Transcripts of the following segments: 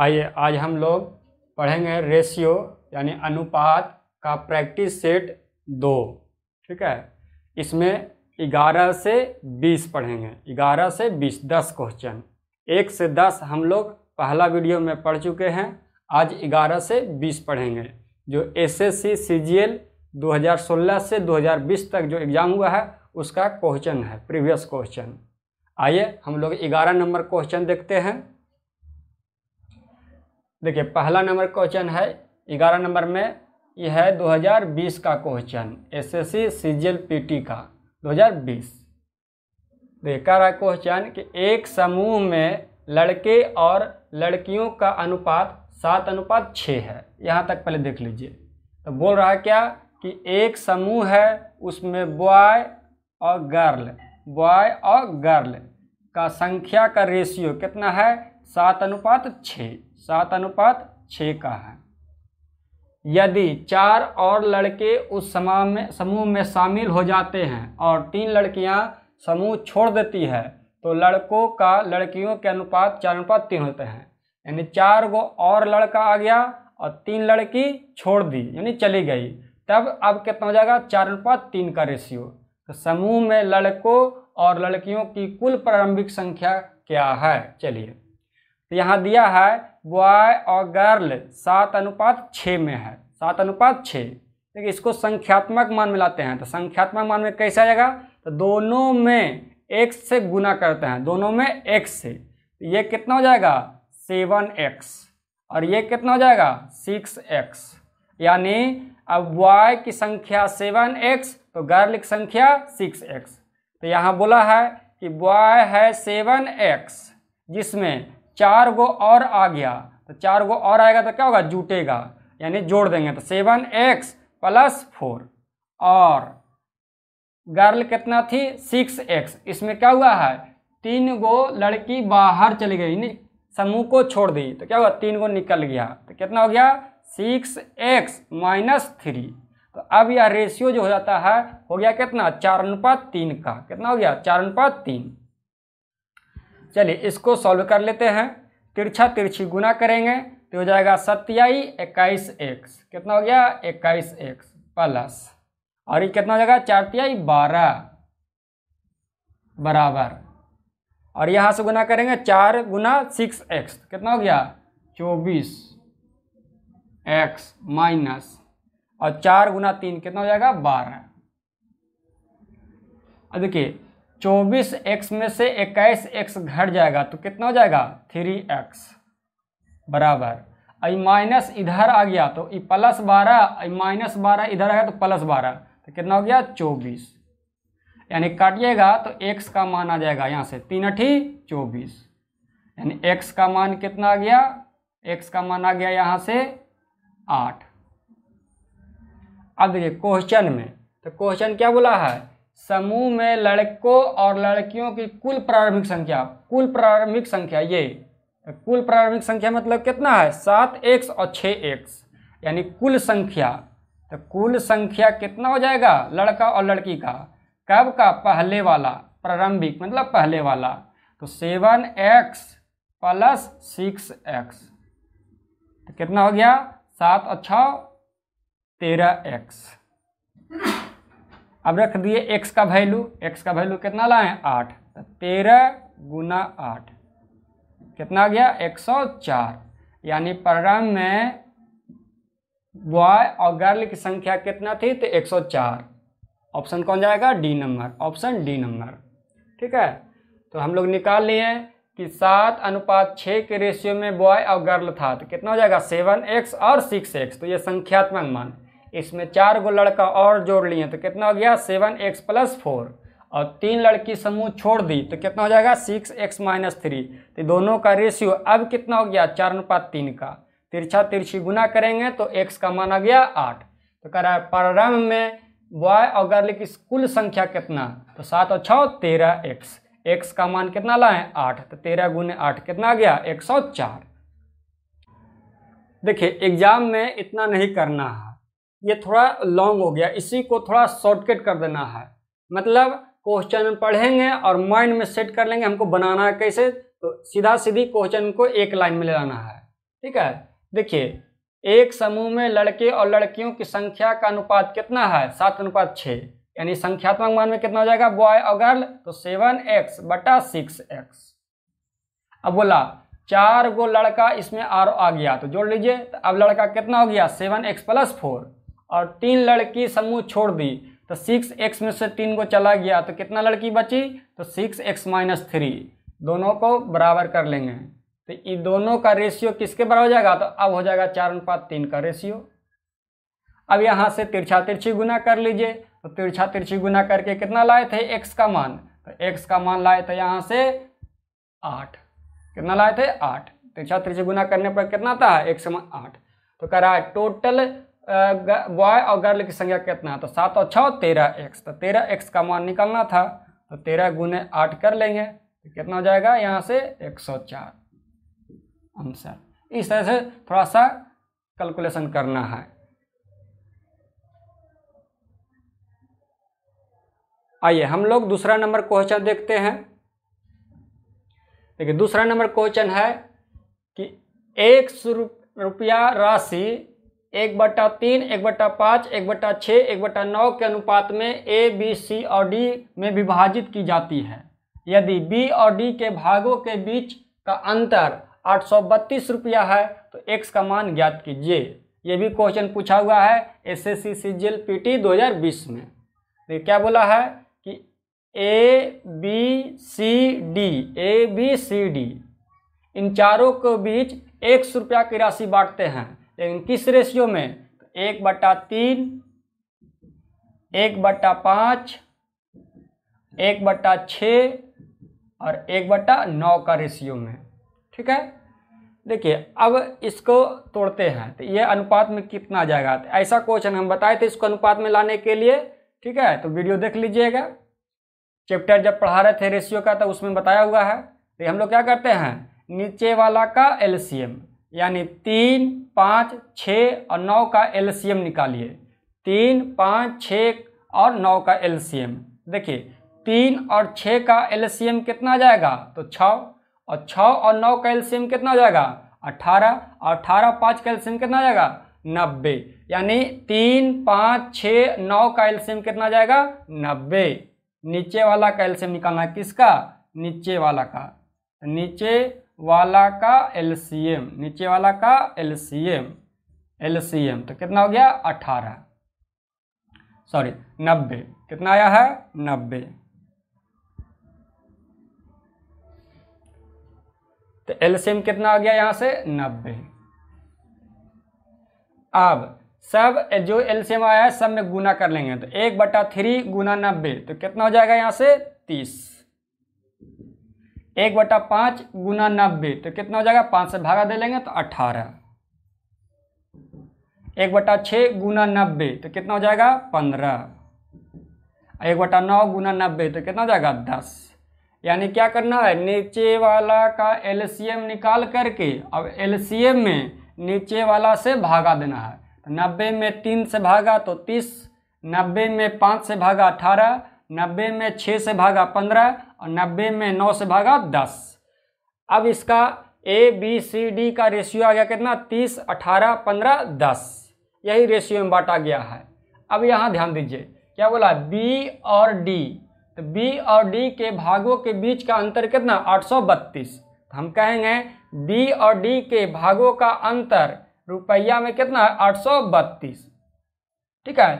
आइए आज हम लोग पढ़ेंगे रेशियो यानी अनुपात का प्रैक्टिस सेट दो ठीक है इसमें ग्यारह से बीस पढ़ेंगे ग्यारह से बीस दस क्वेश्चन एक से दस हम लोग पहला वीडियो में पढ़ चुके हैं आज ग्यारह से बीस पढ़ेंगे जो एसएससी सीजीएल 2016 से 2020 तक जो एग्ज़ाम हुआ है उसका क्वेश्चन है प्रीवियस क्वेश्चन आइए हम लोग ग्यारह नंबर क्वेश्चन देखते हैं देखिए पहला नंबर क्वेश्चन है ग्यारह नंबर में यह है 2020 का क्वेश्चन एसएससी सीजीएलपीटी का 2020 देखा रहा क्वेश्चन कि एक समूह में लड़के और लड़कियों का अनुपात सात अनुपात छः है यहाँ तक पहले देख लीजिए तो बोल रहा है क्या कि एक समूह है उसमें बॉय और गर्ल बॉय और गर्ल का संख्या का रेशियो कितना है सात अनुपात छः सात अनुपात छः का है यदि चार और लड़के उस समा में समूह में शामिल हो जाते हैं और तीन लड़कियां समूह छोड़ देती है तो लड़कों का लड़कियों के अनुपात चार अनुपात तीन होते हैं यानी चार गो और लड़का आ गया और तीन लड़की छोड़ दी यानी चली गई तब अब कितना हो जाएगा चार अनुपात तीन का रेशियो तो समूह में लड़कों और लड़कियों की कुल प्रारंभिक संख्या क्या है चलिए तो यहाँ दिया है बॉय और गर्ल सात अनुपात छः में है सात अनुपात छः ठीक इसको संख्यात्मक मान में लाते हैं तो संख्यात्मक मान में कैसे आ जाएगा तो दोनों में एक्स से गुना करते हैं दोनों में एक्स से तो ये कितना हो जाएगा सेवन एक्स और ये कितना हो जाएगा सिक्स एक्स यानी अब वाई की संख्या सेवन एक्स तो गर्ल की संख्या सिक्स एक्स तो यहाँ बोला है कि वाई है सेवन एक्स जिसमें चार गो और आ गया तो चार गो और आएगा तो क्या होगा जुटेगा यानी जोड़ देंगे तो सेवन एक्स प्लस फोर और गर्ल कितना थी सिक्स एक्स इसमें क्या हुआ है तीन गो लड़की बाहर चली गई समूह को छोड़ दी तो क्या हुआ तीन गो निकल गया तो कितना हो गया सिक्स एक्स माइनस थ्री तो अब यह रेशियो जो हो जाता है हो गया कितना चार अनुपात तीन का कितना हो गया चार अनुपात तीन चलिए इसको सॉल्व कर लेते हैं तिरछा तिरछी गुना करेंगे तो हो जाएगा सत्याई इक्कीस एक्स कितना हो गया इक्कीस एक्स प्लस और ये कितना हो जाएगा चार तिहाई बारह बराबर और यहाँ से गुना करेंगे चार गुना सिक्स एक्स कितना हो गया चौबीस एक्स माइनस और चार गुना तीन कितना हो जाएगा बारह देखिए चौबीस एक्स में से इक्कीस एक्स घट जाएगा तो कितना हो जाएगा थ्री एक्स बराबर आई माइनस इधर आ गया तो ये प्लस बारह आई माइनस बारह इधर आ गया तो प्लस बारह तो कितना हो गया चौबीस यानी काटिएगा तो एक्स का मान आ जाएगा यहाँ से तीन अठी चौबीस यानी एक्स का मान कितना आ गया एक्स का मान आ गया यहाँ से आठ अब देखिए क्वेश्चन में तो क्वेश्चन क्या बोला है समूह में लड़कों और लड़कियों की कुल प्रारंभिक संख्या कुल प्रारंभिक संख्या ये कुल प्रारंभिक संख्या मतलब कितना है सात एक्स और छः एक्स यानी कुल संख्या तो कुल संख्या कितना हो जाएगा लड़का और लड़की का कब का पहले वाला प्रारंभिक मतलब पहले वाला तो seven x plus six x तो कितना हो गया सात और छः तेरह एक्स अब रख दिए एक्स का वैल्यू एक्स का वैल्यू कितना लाए आठ तो तेरह गुना आठ कितना आ गया एक सौ चार यानी प्रोग्राम में बॉय और गर्ल की संख्या कितना थी तो एक सौ चार ऑप्शन कौन जाएगा D number option D number ठीक है तो हम लोग निकाल लिए कि सात अनुपात छः के रेशियो में बॉय और गर्ल था तो कितना हो जाएगा सेवन एक्स और सिक्स एक्स तो ये संख्यात्मक मान इसमें चार गो लड़का और जोड़ लिए तो कितना हो गया सेवन एक्स प्लस फोर और तीन लड़की समूह छोड़ दी तो कितना हो जाएगा सिक्स एक्स माइनस थ्री तो दोनों का रेशियो अब कितना हो गया चार अनुपात तीन का तिरछा तिरछी गुना करेंगे तो एक्स का माना गया आठ तो कह रहा है प्रारंभ में बॉय और गर्ल की कुल संख्या कितना तो सात और छः तेरह एक्स एक्स का मान कितना लाए आठ तो तेरह गुने आठ कितना आ गया एक सौ चार देखिए एग्जाम में इतना नहीं करना है ये थोड़ा लॉन्ग हो गया इसी को थोड़ा शॉर्टकट कर देना है मतलब क्वेश्चन पढ़ेंगे और माइंड में सेट कर लेंगे हमको बनाना है कैसे तो सीधा सीधी क्वेश्चन को एक लाइन में ले लाना है ठीक है देखिए एक समूह में लड़के और लड़कियों की संख्या का अनुपात कितना है सात अनुपात छः यानी संख्यात्मक मान में कितना हो जाएगा बॉय और गर्ल तो सेवन एक्स बटा सिक्स एक्स अब बोला चार गो लड़का इसमें आर आ गया तो जोड़ लीजिए तो अब लड़का कितना हो गया सेवन एक्स प्लस फोर और तीन लड़की समूह छोड़ दी तो सिक्स एक्स में से तीन को चला गया तो कितना लड़की बची तो सिक्स एक्स माइनस थ्री दोनों को बराबर कर लेंगे तो इन दोनों का रेशियो किसके बराबर हो जाएगा तो अब हो जाएगा चार अनुपात तीन का रेशियो अब यहाँ से तिरछा तिरछी गुना कर लीजिए तो तिरछा तिरछी गुना करके कितना लाए थे एक्स का मान तो एक्स का मान लाए थे यहाँ से आठ कितना लाए थे आठ तिरछा तिरछी गुना करने पर कितना था एक्स मान आठ तो कह रहा है टोटल बॉय और गर्ल की संख्या कितना है तो सात और छः तेरह एक्स तो तेरह एक्स का मान निकालना था तो तेरह गुने आठ कर लेंगे तो कितना हो जाएगा यहाँ से एक सौ चार आंसर इस तरह से थोड़ा सा कैलकुलेशन करना है आइए हम लोग दूसरा नंबर क्वेश्चन देखते हैं देखिए दूसरा नंबर क्वेश्चन है कि एक रुपया राशि एक बट्टा तीन एक बट्टा पाँच एक बट्टा छः एक बट्टा नौ के अनुपात में ए बी सी और डी में विभाजित की जाती है यदि बी और डी के भागों के बीच का अंतर आठ सौ बत्तीस रुपया है तो एक्स का मान ज्ञात कीजिए यह भी क्वेश्चन पूछा हुआ है S S C C G P T दो हज़ार बीस में तो क्या बोला है कि A B C D A B C D इन चारों के बीच एक रुपया की राशि बांटते हैं लेकिन किस रेशियो में एक बट्टा तीन एक बट्टा पाँच एक बट्टा छ और एक बट्टा नौ का रेशियो में ठीक है देखिए अब इसको तोड़ते हैं तो ये अनुपात में कितना आ जाएगा तो ऐसा क्वेश्चन हम बताए थे इसको अनुपात में लाने के लिए ठीक है तो वीडियो देख लीजिएगा चैप्टर जब पढ़ा रहे थे रेशियो का तो उसमें बताया हुआ है तो हम लोग क्या करते हैं नीचे वाला का एलसीएम यानी तीन पाँच छः और नौ का एलसीएम निकालिए तीन पाँच छः और नौ का एलसीएम देखिए तीन और छः का एलसीएम कितना जाएगा तो छः और छः और नौ का एलसीएम कितना जाएगा अट्ठारह और अठारह पाँच का एलसीएम कितना जाएगा नब्बे यानी तीन पाँच छ नौ का एलसीएम कितना जाएगा नब्बे नीचे वाला का एलसीएम निकालना किसका नीचे वाला का तो नीचे वाला का एलसीएम नीचे वाला का एलसीएम सी तो कितना हो गया अठारह सॉरी नब्बे कितना आया है नब्बे तो एलसीएम कितना आ गया यहां से नब्बे अब सब जो एलसीएम आया है सब में गुना कर लेंगे तो एक बटा थ्री गुना नब्बे तो कितना हो जाएगा यहां से तीस एक बटा पाँच गुना नब्बे तो कितना हो जाएगा पाँच से भागा दे लेंगे तो अट्ठारह एक बटा छः गुना नब्बे तो कितना हो जाएगा पंद्रह एक बटा नौ गुना नब्बे तो कितना हो जाएगा दस यानी क्या करना है नीचे वाला का एल निकाल करके अब एल में नीचे वाला से भागा देना है तो नब्बे में तीन से भागा तो तीस नब्बे में पाँच से भागा अठारह नब्बे में छः से भागा पंद्रह और नब्बे में नौ से भागा दस अब इसका ए बी सी डी का रेशियो आ गया कितना तीस अठारह पंद्रह दस यही रेशियो में बांटा गया है अब यहाँ ध्यान दीजिए क्या बोला बी और डी तो बी और डी के भागों के बीच का अंतर कितना आठ सौ बत्तीस तो हम कहेंगे बी और डी के भागों का अंतर रुपया में कितना है आठ सौ बत्तीस ठीक है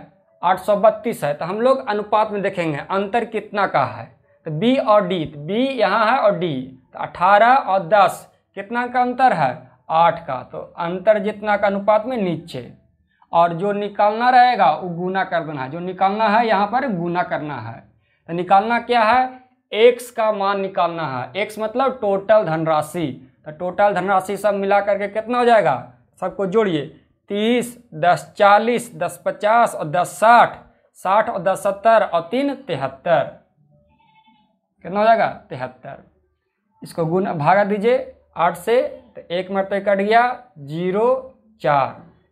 832 है तो हम लोग अनुपात में देखेंगे अंतर कितना का है तो बी और डी तो बी यहाँ है और डी तो अठारह और दस कितना का अंतर है आठ का तो अंतर जितना का अनुपात में नीचे और जो निकालना रहेगा वो गुना कर देना है जो निकालना है यहाँ पर गुना करना है तो निकालना क्या है एक्स का मान निकालना है एक्स मतलब टोटल धनराशि तो टोटल धनराशि सब मिला करके कितना हो जाएगा सबको जोड़िए तीस दस चालीस दस पचास और दस साठ साठ और दस सत्तर और तीन तिहत्तर कितना हो जाएगा तिहत्तर इसको गुण भागा दीजिए आठ से तो एक मरते कट गया जीरो चार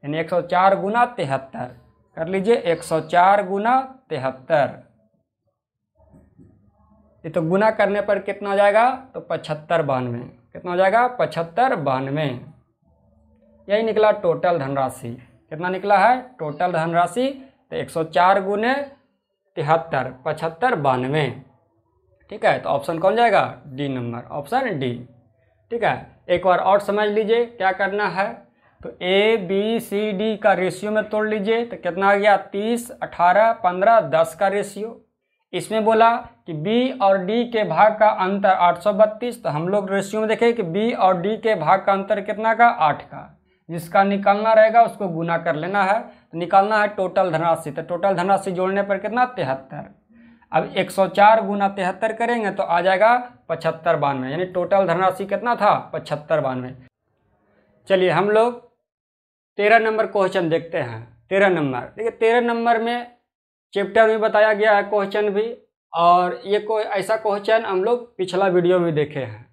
यानी एक सौ चार गुना तिहत्तर कर लीजिए एक सौ चार गुना तिहत्तर ये तो गुना करने पर कितना हो जाएगा तो पचहत्तर बानवे कितना हो जाएगा पचहत्तर बानवे यही निकला टोटल धनराशि कितना निकला है टोटल धनराशि तो एक सौ चार गुने तिहत्तर पचहत्तर बानवे ठीक है तो ऑप्शन कौन जाएगा डी नंबर ऑप्शन डी ठीक है एक बार और समझ लीजिए क्या करना है तो ए बी सी डी का रेशियो में तोड़ लीजिए तो कितना आ गया तीस अठारह पंद्रह दस का रेशियो इसमें बोला कि बी और डी के भाग का अंतर आठ सौ बत्तीस तो हम लोग रेशियो में देखें कि बी और डी के भाग का अंतर कितना का आठ का जिसका निकालना रहेगा उसको गुना कर लेना है तो निकालना है टोटल धनराशि तो टोटल धनराशि जोड़ने पर कितना तिहत्तर अब 104 गुना तिहत्तर करेंगे तो आ जाएगा पचहत्तर बानवे यानी टोटल धनराशि कितना था पचहत्तर बानवे चलिए हम लोग तेरह नंबर क्वेश्चन देखते हैं तेरह नंबर देखिए तेरह नंबर में चैप्टर में बताया गया है क्वेश्चन भी और ये कोई ऐसा क्वेश्चन हम लोग पिछला वीडियो में देखे हैं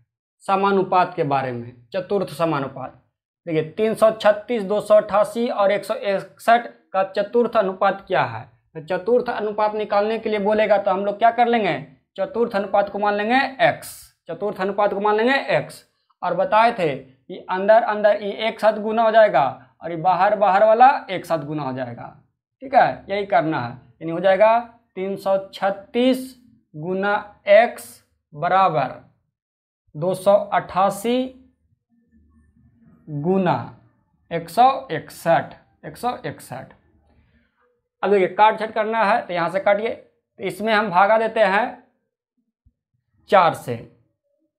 समानुपात के बारे में चतुर्थ समानुपात देखिए तीन सौ छत्तीस दो सौ अठासी और एक सौ इकसठ का चतुर्थ अनुपात क्या है तो चतुर्थ अनुपात निकालने के लिए बोलेगा तो हम लोग क्या कर लेंगे चतुर्थ अनुपात को मान लेंगे एक्स चतुर्थ अनुपात को मान लेंगे एक्स और बताए थे कि अंदर अंदर ये एक साथ गुना हो जाएगा और ये बाहर बाहर वाला एक साथ गुना हो जाएगा ठीक है यही करना है यानी हो जाएगा तीन सौ छत्तीस गुना एक्स बराबर दो सौ अट्ठासी गुना एक सौ इकसठ एक सौ इकसठ अब देखिए काट छट करना है तो यहाँ से काटिए तो इसमें हम भागा देते हैं चार से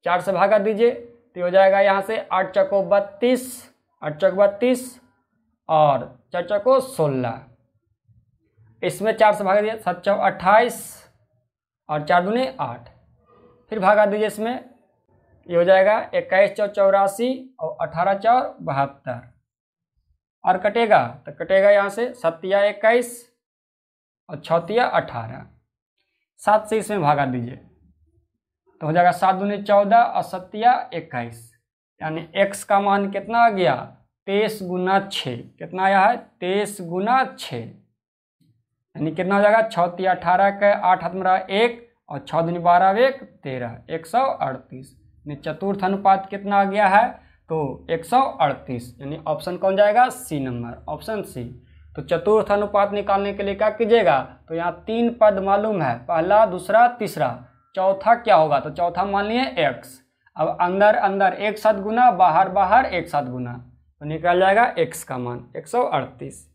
चार से भागा दीजिए तो हो जाएगा यहाँ से आठ चको बत्तीस आठ चको बत्तीस और चार चको सोलह इसमें चार से भागा दीजिए सात चौ अट्ठाईस और चार दूने आठ फिर भागा दीजिए इसमें ये हो जाएगा इक्कीस चौ चौरासी और अठारह चौ बहत्तर और कटेगा तो कटेगा यहाँ से सत्या इक्कीस और छतिया अठारह सात से इसमें भागा दीजिए तो हो जाएगा सात दूनी चौदह और सत्या इक्कीस यानी एक्स का मान कितना आ गया तेईस गुना छः कितना आया है तेईस गुना छः यानी कितना हो जाएगा छौती अठारह का आठ हतमरा एक और छः दूनी बारह एक तेरह एक सौ अड़तीस चतुर्थ अनुपात कितना आ गया है तो 138 यानी ऑप्शन कौन जाएगा सी नंबर ऑप्शन सी तो चतुर्थ अनुपात निकालने के लिए क्या कीजिएगा तो यहाँ तीन पद मालूम है पहला दूसरा तीसरा चौथा क्या होगा तो चौथा मान लिए एक्स अब अंदर अंदर एक साथ गुना बाहर बाहर एक साथ गुना तो निकल जाएगा एक्स का मान अड़तीस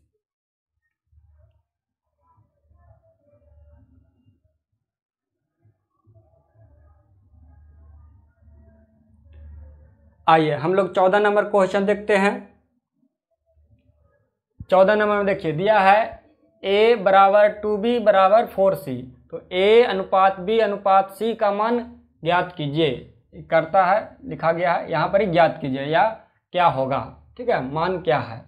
आइए हम लोग चौदह नंबर क्वेश्चन देखते हैं चौदह नंबर में देखिए दिया है ए बराबर टू बी बराबर फोर सी तो ए अनुपात बी अनुपात सी का मान ज्ञात कीजिए करता है लिखा गया है यहाँ पर ही ज्ञात कीजिए या क्या होगा ठीक है मान क्या है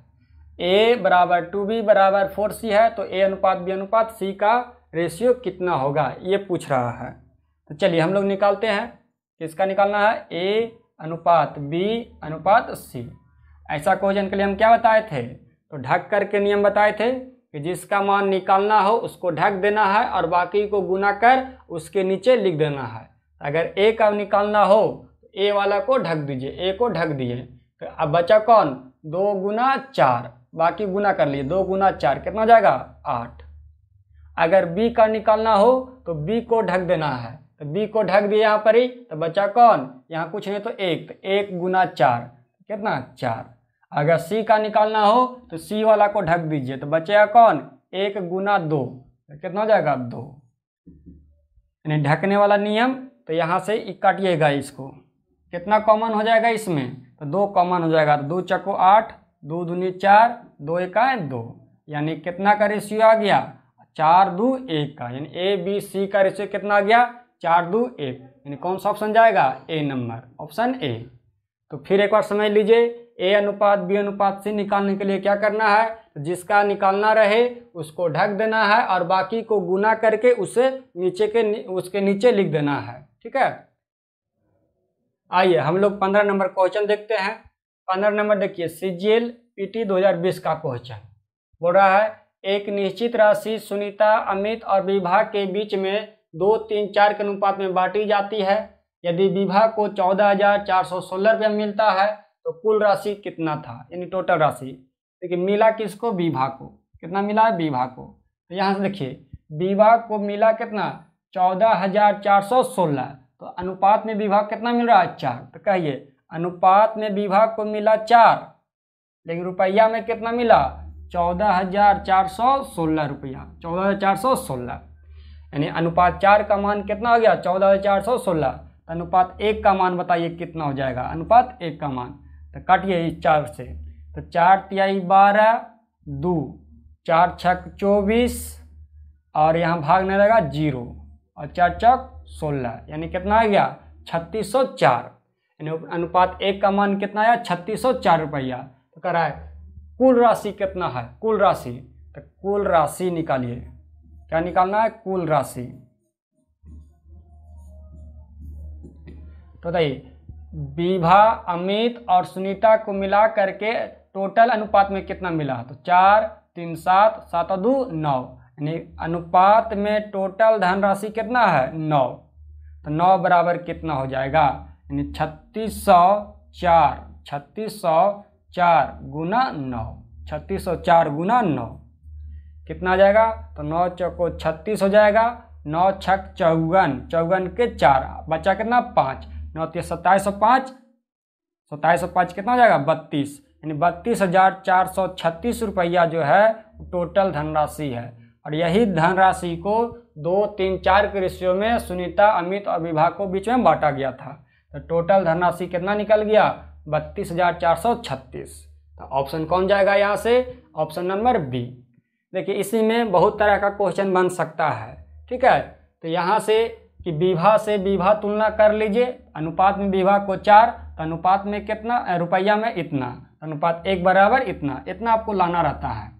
ए बराबर टू बी बराबर फोर सी है तो ए अनुपात बी अनुपात सी का रेशियो कितना होगा ये पूछ रहा है तो चलिए हम लोग निकालते हैं किसका निकालना है ए अनुपात बी अनुपात सी ऐसा क्वेश्चन के लिए हम क्या बताए थे तो ढक करके नियम बताए थे कि जिसका मान निकालना हो उसको ढक देना है और बाकी को गुना कर उसके नीचे लिख देना है अगर ए का निकालना हो तो ए वाला को ढक दीजिए ए को ढक दिए तो अब बचा कौन दो गुना चार बाकी गुना कर लिए दो गुना चार कितना जाएगा आठ अगर बी का निकालना हो तो बी को ढक देना है तो बी को ढक दिया यहाँ पर ही तो बचा कौन यहाँ कुछ नहीं तो एक तो एक गुना चार कितना चार अगर सी का निकालना हो तो सी वाला को ढक दीजिए तो बचेगा कौन एक गुना दो तो कितना हो जाएगा दो यानी ढकने वाला नियम तो यहाँ से काटिएगा इसको कितना कॉमन हो जाएगा इसमें तो दो कॉमन हो जाएगा तो दो चको आठ दो दूनी चार दो एकाएँ दो यानी कितना का रेशियो आ गया चार दो एक का यानी ए बी सी का रेशियो कितना आ गया चार दो एक यानी कौन सा ऑप्शन जाएगा ए नंबर ऑप्शन ए तो फिर एक बार समझ लीजिए ए अनुपात बी अनुपात सी निकालने के लिए क्या करना है तो जिसका निकालना रहे उसको ढक देना है और बाकी को गुना करके उसे नीचे के उसके नीचे लिख देना है ठीक है आइए हम लोग पंद्रह नंबर क्वेश्चन देखते हैं पंद्रह नंबर देखिए C G L P T दो हजार बीस का क्वेश्चन बोल रहा है एक निश्चित राशि सुनीता अमित और विभा के बीच में दो तीन चार के अनुपात में बांटी जाती है यदि विभा को चौदह हजार चार सौ सोलह रुपया मिलता है तो कुल राशि कितना था यानी टोटल राशि देखिए मिला किसको विभाग को कितना मिला है विभाग को तो यहाँ से देखिए विभाग को मिला कितना चौदह हजार चार सौ सोलह तो अनुपात में विभाग कितना मिल रहा है चार तो कहिए अनुपात में विभाग को मिला चार लेकिन रुपया में कितना मिला चौदह हजार चार सौ सोलह रुपया चौदह हजार चार सौ सोलह यानी अनुपात चार का मान कितना हो गया चौदह हज़ार चार सौ सोलह तो अनुपात एक का मान बताइए कितना हो जाएगा अनुपात एक का मान तो काटिए इस चार से तो चार तिहाई बारह दो चार छक चौबीस और यहाँ भाग नहीं रहेगा जीरो और चार छक सोलह यानी कितना आ गया छत्तीस सौ चार यानी अनुपात एक का मान कितना आया छत्तीस सौ चार रुपया तो कह रहा है कुल राशि कितना है कुल राशि तो कुल राशि निकालिए क्या निकालना है कुल राशि तो बताइए विभा अमित और सुनीता को मिला करके टोटल अनुपात में कितना मिला तो चार तीन सात सात दो नौ यानी अनुपात में टोटल धनराशि कितना है नौ तो नौ बराबर कितना हो जाएगा यानी छत्तीस सौ चार छत्तीस सौ चार गुना नौ छत्तीस सौ चार गुना नौ कितना आ जाएगा तो नौ चौको छत्तीस हो जाएगा नौ छक चौवन चौवन के चार बचा कितना पाँच नौ तीस सत्ताईस सौ पाँच सत्ताईस सौ पाँच कितना हो जाएगा बत्तीस यानी बत्तीस हजार चार सौ छत्तीस रुपया जो है टोटल धनराशि है और यही धनराशि को दो तीन चार के रेशियो में सुनीता अमित और विभा को बीच में बांटा गया था तो टोटल धनराशि कितना निकल गया बत्तीस हजार चार सौ छत्तीस तो ऑप्शन कौन जाएगा यहाँ से ऑप्शन नंबर बी देखिए इसी में बहुत तरह का क्वेश्चन बन सकता है ठीक है तो यहाँ से कि विवाह से विवाह तुलना कर लीजिए अनुपात में विवाह को चार तो अनुपात में कितना रुपया में इतना अनुपात एक बराबर इतना इतना आपको लाना रहता है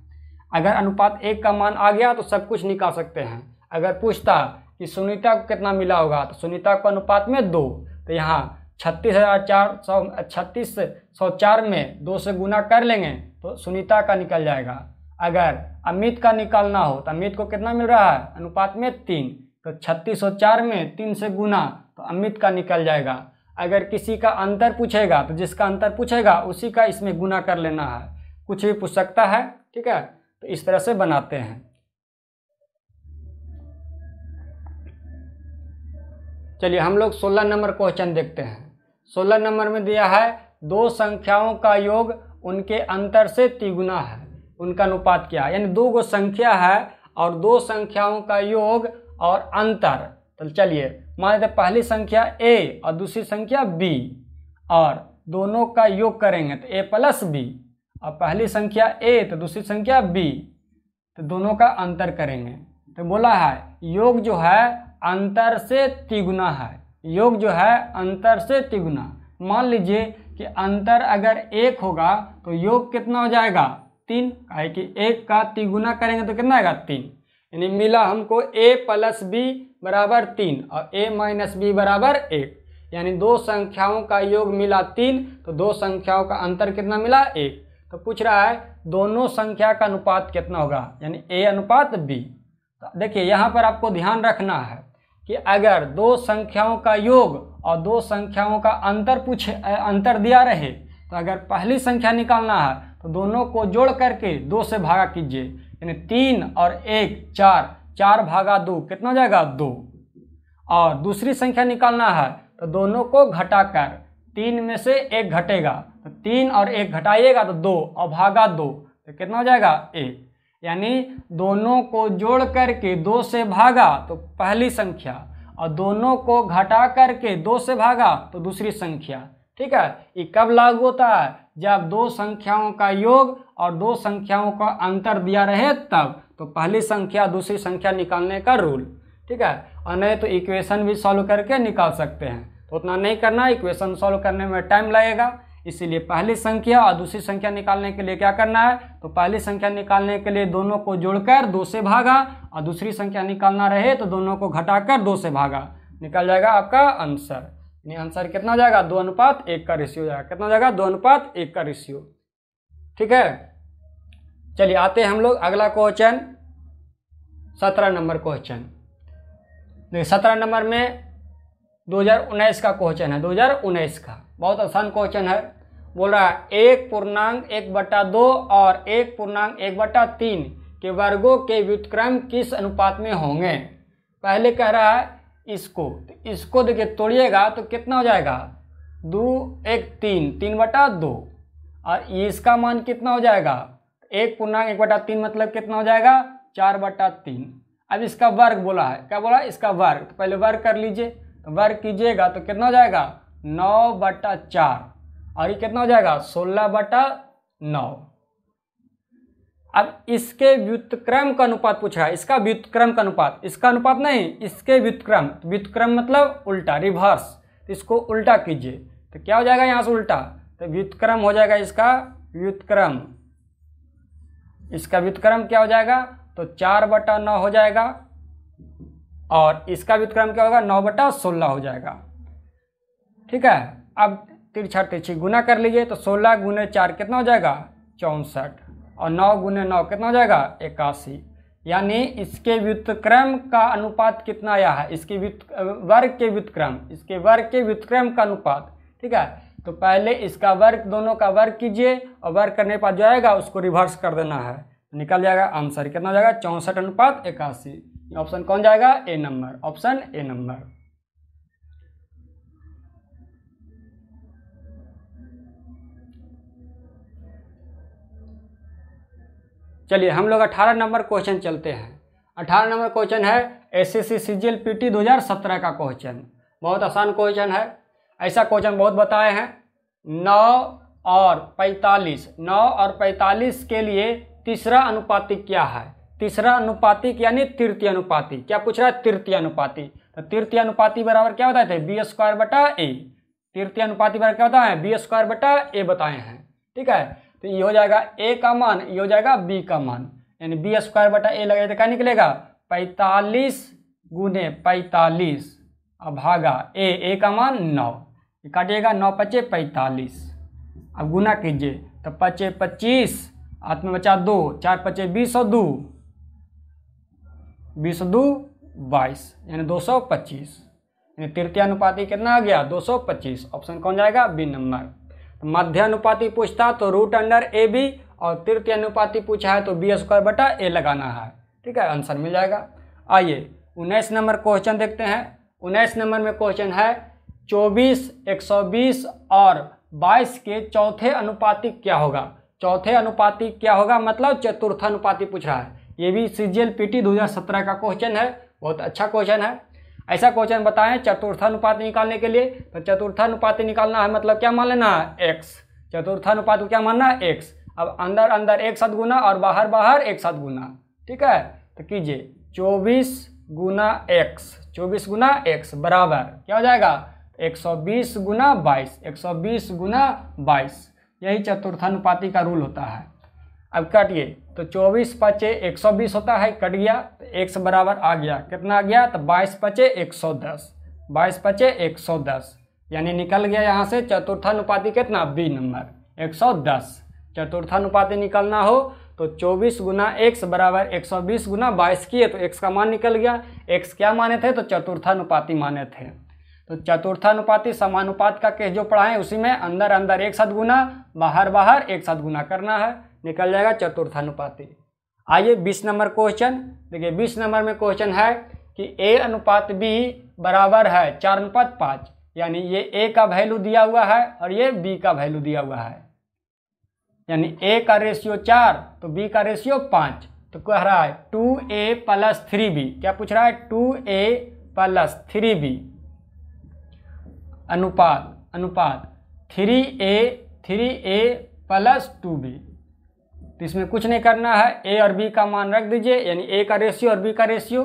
अगर अनुपात एक का मान आ गया तो सब कुछ निकाल सकते हैं अगर पूछता कि सुनीता को कितना मिला होगा तो सुनीता को अनुपात में दो तो यहाँ छत्तीस हज़ार चार सौ छत्तीस सौ चार में दो से गुना कर लेंगे तो सुनीता का निकल जाएगा अगर अमित का निकालना हो तो अमित को कितना मिल रहा है अनुपात में तीन तो छत्तीस सौ चार में तीन से गुना तो अमित का निकल जाएगा अगर किसी का अंतर पूछेगा तो जिसका अंतर पूछेगा उसी का इसमें गुना कर लेना है कुछ भी पूछ सकता है ठीक है तो इस तरह से बनाते हैं चलिए हम लोग सोलह नंबर क्वेश्चन देखते हैं सोलह नंबर में दिया है दो संख्याओं का योग उनके अंतर से तिगुना है उनका अनुपात क्या है यानी दो गो संख्या है और दो संख्याओं का योग और अंतर तो चलिए मान लेते पहली संख्या ए और दूसरी संख्या बी और दोनों का योग करेंगे तो ए प्लस बी और पहली संख्या ए तो दूसरी संख्या बी तो दोनों का अंतर करेंगे तो बोला है योग जो है अंतर से तिगुना है योग जो है अंतर से तिगुना मान लीजिए कि अंतर अगर एक होगा तो योग कितना हो जाएगा तीन काहे कि एक का तिगुना करेंगे तो कितना आएगा तीन यानी मिला हमको ए प्लस बी बराबर तीन और ए माइनस बी बराबर एक यानी दो संख्याओं का योग मिला तीन तो दो संख्याओं का अंतर कितना मिला एक तो पूछ रहा है दोनों संख्या का अनुपात कितना होगा यानी ए अनुपात बी तो देखिए यहाँ पर आपको ध्यान रखना है कि अगर दो संख्याओं का योग और दो संख्याओं का अंतर पूछे अंतर दिया रहे तो अगर पहली संख्या निकालना है तो दोनों को जोड़ करके दो से भागा कीजिए यानी तीन और एक चार चार भागा दो कितना हो जाएगा दो और दूसरी संख्या निकालना है तो दोनों को घटाकर तीन में से एक घटेगा तो तीन और एक घटाइएगा तो दो और भागा दो तो कितना हो जाएगा एक यानी दोनों को जोड़ करके दो से भागा तो पहली संख्या और दोनों को घटा करके दो से भागा तो दूसरी संख्या ठीक है ये कब लागू होता है जब दो संख्याओं का योग और दो संख्याओं का अंतर दिया रहे तब तो पहली संख्या दूसरी संख्या निकालने का रूल ठीक है और नहीं तो इक्वेशन भी सॉल्व करके निकाल सकते हैं तो उतना नहीं करना इक्वेशन सॉल्व करने में टाइम लगेगा इसीलिए पहली संख्या और दूसरी संख्या निकालने के लिए क्या करना है तो पहली संख्या निकालने के लिए दोनों को जोड़कर दो से भागा और दूसरी संख्या निकालना रहे तो दोनों को घटाकर दो से भागा निकल जाएगा आपका आंसर यानी आंसर कितना हो जाएगा दो अनुपात एक का रेशियो हो जाएगा कितना हो जाएगा दो अनुपात एक का रेशियो ठीक है चलिए आते हैं हम लोग अगला क्वेश्चन सत्रह नंबर क्वेश्चन देखिए सत्रह नंबर में 2019 का क्वेश्चन है 2019 का बहुत आसान क्वेश्चन है बोल रहा है एक पूर्णांक एक बटा दो और एक पूर्णांक एक बटा तीन के वर्गों के व्युतक्रम किस अनुपात में होंगे पहले कह रहा है इसको तो इसको देखिए तोड़िएगा तो कितना हो जाएगा दो एक तीन तीन बटा दो और इसका मान कितना हो जाएगा एक पूर्णांक एक बटा तीन मतलब कितना हो जाएगा चार बटा तीन अब इसका वर्ग बोला है क्या बोला इसका वर्ग तो पहले वर्ग कर लीजिए तो वर्ग कीजिएगा तो कितना हो जाएगा नौ बटा चार और ये कितना हो जाएगा सोलह बटा नौ अब इसके व्युतक्रम का अनुपात पूछा है इसका व्युतक्रम का अनुपात इसका अनुपात नहीं इसके व्युतक्रम तो व्युतक्रम मतलब उल्टा रिवर्स तो इसको उल्टा कीजिए तो क्या हो जाएगा यहाँ से उल्टा तो व्युतक्रम हो जाएगा इसका व्युतक्रम इसका व्युतक्रम क्या हो जाएगा तो चार बटा नौ हो जाएगा और इसका व्युतक्रम क्या होगा नौ बटा सोलह हो जाएगा ठीक है अब तिरछा तिरछी गुना कर लीजिए तो सोलह गुने चार कितना हो जाएगा चौंसठ और नौ गुने नौ कितना हो जाएगा इक्यासी यानी इसके व्युतक्रम का अनुपात कितना आया है इसके वर्ग के व्युतक्रम इसके वर्ग के व्युतक्रम का अनुपात ठीक है तो पहले इसका वर्ग दोनों का वर्ग कीजिए और वर्ग करने पर जो आएगा उसको रिवर्स कर देना है निकल जाएगा आंसर कितना हो जाएगा चौंसठ अनुपात इक्यासी ऑप्शन कौन जाएगा A number option A number चलिए हम लोग अठारह नंबर क्वेश्चन चलते हैं अठारह नंबर क्वेश्चन है S S C C G L P T दो हज़ार सत्रह का क्वेश्चन बहुत आसान क्वेश्चन है ऐसा क्वेश्चन बहुत बताए हैं नौ और पैंतालीस नौ और पैंतालीस के लिए तीसरा अनुपातिक क्या है तीसरा अनुपातिक यानी तृतीय अनुपाति क्या पूछ रहा है तृतीय अनुपाति तो तृतीय अनुपाति बराबर क्या बताए थे बी स्क्वायर बटा ए तृतीय अनुपाति बराबर क्या बताए बी स्क्वायर बटा ए बताए हैं ठीक है तो ये हो जाएगा ए का मान ये हो जाएगा बी का मान यानी बी स्क्वायर बटा ए लगेगा तो क्या निकलेगा पैंतालीस गुने पैंतालीस भागा ए ए का मान नौ काटिएगा नौ पचे पैंतालीस अब गुना कीजिए तो पचे पच्चीस आठ में बचा दो चार पचे बीस और दो बीस दो बाईस यानी दो सौ पच्चीस यानी तृतीय अनुपाति कितना आ गया दो सौ पच्चीस ऑप्शन कौन जाएगा बी नंबर मध्य अनुपाति पूछता तो रूट अंडर ए बी और तृतीय अनुपाति पूछा है तो बी स्क्वायर बटा ए लगाना है ठीक है आंसर मिल जाएगा आइए उन्नीस नंबर क्वेश्चन देखते हैं उन्नीस नंबर में क्वेश्चन है चौबीस एक सौ बीस और बाईस के चौथे अनुपातिक क्या होगा चौथे अनुपातिक क्या होगा मतलब चतुर्थ अनुपाति पूछ रहा है ये भी C G L P T दो हज़ार सत्रह का क्वेश्चन है बहुत अच्छा क्वेश्चन है ऐसा क्वेश्चन बताएं चतुर्थानुपात निकालने के लिए तो चतुर्थानुपात निकालना है मतलब क्या मान लेना है एक्स चतुर्थानुपात को क्या मानना है एक्स अब अंदर अंदर एक साथ गुना और बाहर बाहर एक साथ गुना ठीक है तो कीजिए चौबीस गुना एक्स चौबीस गुना एक्स बराबर क्या हो जाएगा एक सौ बीस गुना बाईस एक सौ बीस गुना बाईस यही चतुर्थानुपाति का रूल होता है अब काटिए तो चौबीस पचे एक सौ बीस होता है कट गया तो एक्स बराबर आ गया कितना आ गया तो बाईस पचे एक सौ दस बाईस पचे एक सौ दस यानी निकल गया यहाँ से चतुर्थानुपाति कितना बी नंबर एक सौ दस चतुर्थानुपाति निकलना हो तो 24 गुना एक्स बराबर एक सौ बीस गुना बाईस किए तो एक्स का मान निकल गया एक क्या माने थे तो चतुर्थानुपाति माने थे तो चतुर्थानुपाति समानुपात का केस जो पढ़ाएं उसी में अंदर अंदर एक साथ गुना बाहर बाहर एक साथ गुना करना है निकल जाएगा चतुर्थानुपाती आइए बीस नंबर क्वेश्चन देखिए बीस नंबर में क्वेश्चन है कि ए अनुपात बी बराबर है चार अनुपात पाँच यानी ये ए का वैल्यू दिया हुआ है और ये बी का वैल्यू दिया हुआ है यानी ए का रेशियो चार तो बी का रेशियो पाँच तो कह रहा है two A plus three B क्या पूछ रहा है two A plus three B अनुपात अनुपात three A three A plus two B तो इसमें कुछ नहीं करना है ए और बी का मान रख दीजिए यानी ए का रेशियो और बी का रेशियो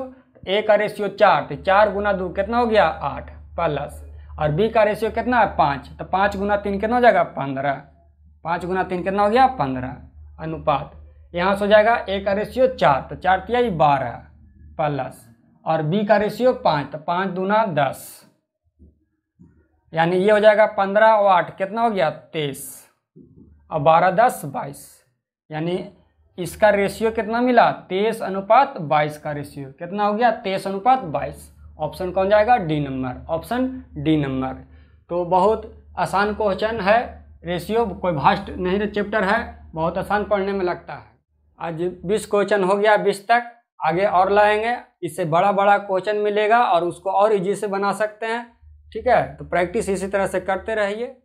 ए का रेशियो चार तो चार गुना दो कितना हो गया आठ प्लस और बी का रेशियो कितना है पाँच तो पाँच गुना तीन कितना हो जाएगा पंद्रह पाँच गुना तीन कितना हो गया पंद्रह अनुपात यहाँ से हो जाएगा ए का रेशियो चार तो चार किया बारह प्लस और बी का रेशियो पाँच तो पाँच दूना दस यानी ये हो जाएगा पंद्रह और आठ कितना हो गया तेईस और बारह दस बाईस यानी इसका रेशियो कितना मिला तेईस अनुपात बाईस का रेशियो कितना हो गया तेईस अनुपात बाईस ऑप्शन कौन जाएगा D number option D number तो बहुत आसान क्वेश्चन है रेशियो कोई भास्ट नहीं चैप्टर है बहुत आसान पढ़ने में लगता है आज बीस क्वेश्चन हो गया बीस तक आगे और लाएंगे इससे बड़ा बड़ा क्वेश्चन मिलेगा और उसको और इजी से बना सकते हैं ठीक है तो प्रैक्टिस इसी तरह से करते रहिए